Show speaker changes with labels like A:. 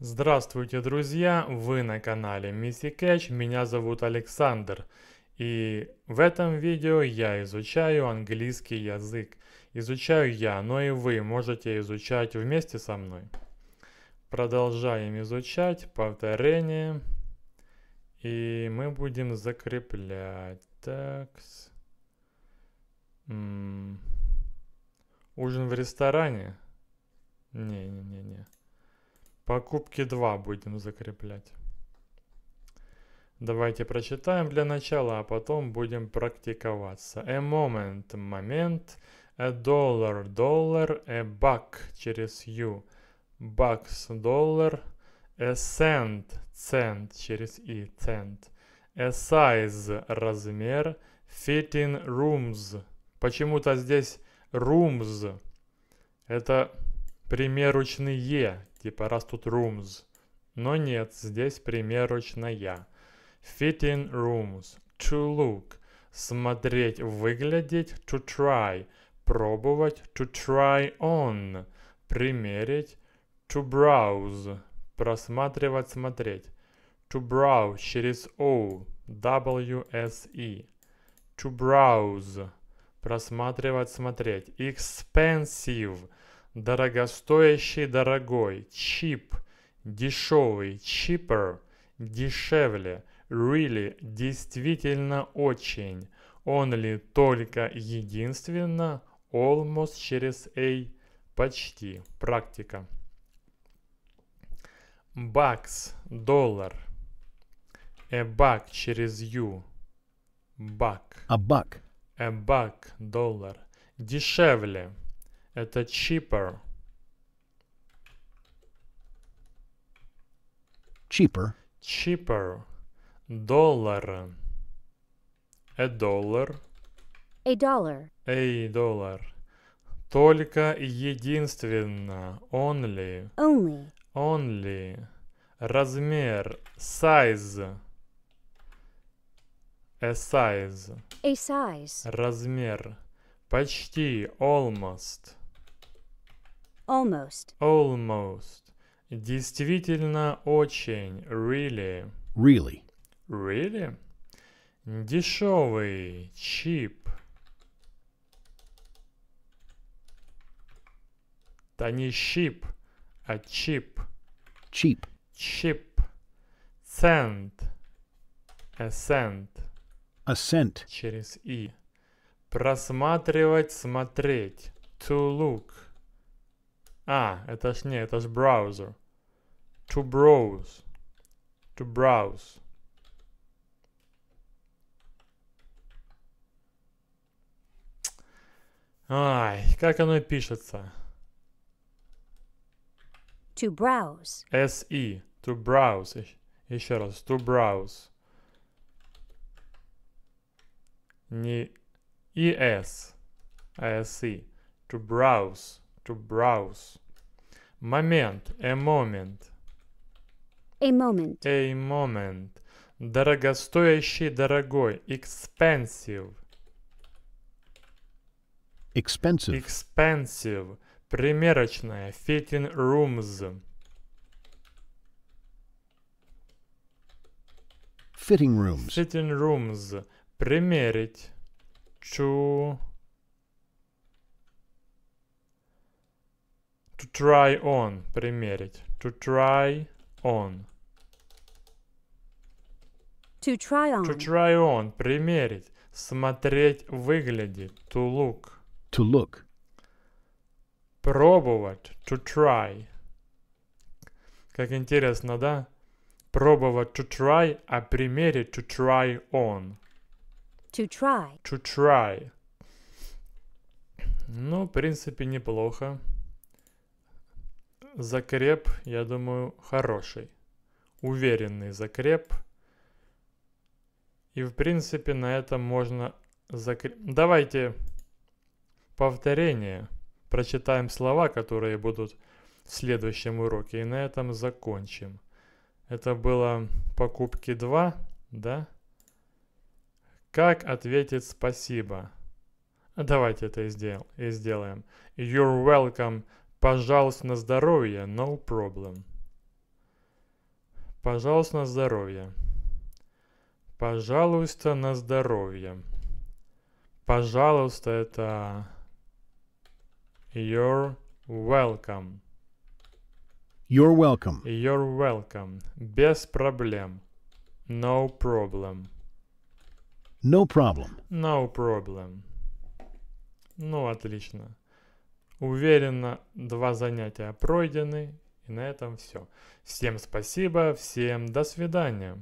A: Здравствуйте, друзья! Вы на канале Missy Catch, меня зовут Александр. И в этом видео я изучаю английский язык. Изучаю я, но и вы можете изучать вместе со мной. Продолжаем изучать повторение. И мы будем закреплять. Так. Ужин в ресторане? Не-не-не-не. Покупки 2 будем закреплять. Давайте прочитаем для начала, а потом будем практиковаться. A moment – момент. A dollar – доллар. A buck – через U. Bucks – доллар. A cent – цент через I. Cent. A size – размер. Fitting rooms. Почему-то здесь rooms. Это примерочные, типа растут rooms. Но нет, здесь примерочная. Fitting rooms, to look, смотреть, выглядеть, to try, пробовать, to try on, примерить, to browse, просматривать, смотреть, to browse через O, W-S-E, to browse, просматривать, смотреть, expensive, дорогостоящий дорогой, cheap, дешевый, cheaper, дешевле, really, действительно очень, only, только, единственно, almost через a, почти, практика. Бакс, доллар. A buck через U. buck, A а buck. A buck, доллар. Дешевле. Это cheaper. Cheaper. Cheaper. Доллар. A dollar. A dollar. A dollar. Только единственно. Only. Only. Only. Размер. Size. A size. A size. Размер. Почти. Almost. Almost. Almost. Действительно очень. Really. Really. Really? Дешевый. Cheap. Да не щип, а cheap, Cheap. Чип. Cent. A cent. A cent. Через и. Просматривать, смотреть. To look. А, это ж не, это ж браузер. To browse. To browse. Ай, как оно пишется? To browse. S-E. To browse. Еще раз. To browse. Не E-S, а S-E. To browse to browse. Момент. A moment. A moment. A moment. Дорогостоящий, дорогой. Expensive. Expensive. Expensive. Примерочная. Fitting rooms. Fitting rooms. Fitting rooms. Примерить. To to try on, примерить. To try on. To try on. To try on, примерить. Смотреть, выглядит. To look. To look. Пробовать. To try. Как интересно, да? Пробовать to try, а примерить to try on. To try. To try. Ну, в принципе, неплохо закреп, я думаю, хороший. Уверенный закреп. И в принципе на этом можно закреп... Давайте повторение. Прочитаем слова, которые будут в следующем уроке. И на этом закончим. Это было покупки 2, да? Как ответить спасибо? Давайте это и, и сделаем. You're welcome Пожалуйста, на здоровье, no problem. Пожалуйста, на здоровье. Пожалуйста, на здоровье. Пожалуйста, это... You're welcome. You're welcome. You're welcome. Без проблем. No problem. No problem. No problem. Ну, отлично. Уверенно, два занятия пройдены. И на этом все. Всем спасибо, всем до свидания.